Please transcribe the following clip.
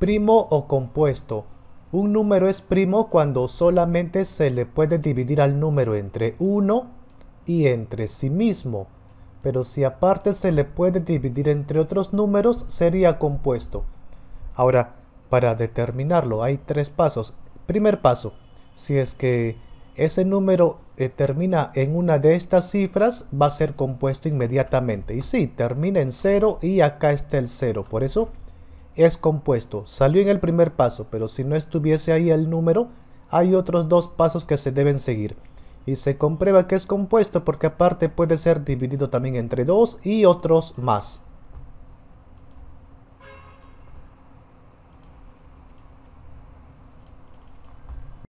Primo o compuesto. Un número es primo cuando solamente se le puede dividir al número entre 1 y entre sí mismo. Pero si aparte se le puede dividir entre otros números, sería compuesto. Ahora, para determinarlo hay tres pasos. Primer paso, si es que ese número termina en una de estas cifras, va a ser compuesto inmediatamente. Y si sí, termina en 0 y acá está el 0. Por eso es compuesto. Salió en el primer paso, pero si no estuviese ahí el número, hay otros dos pasos que se deben seguir. Y se comprueba que es compuesto porque aparte puede ser dividido también entre dos y otros más.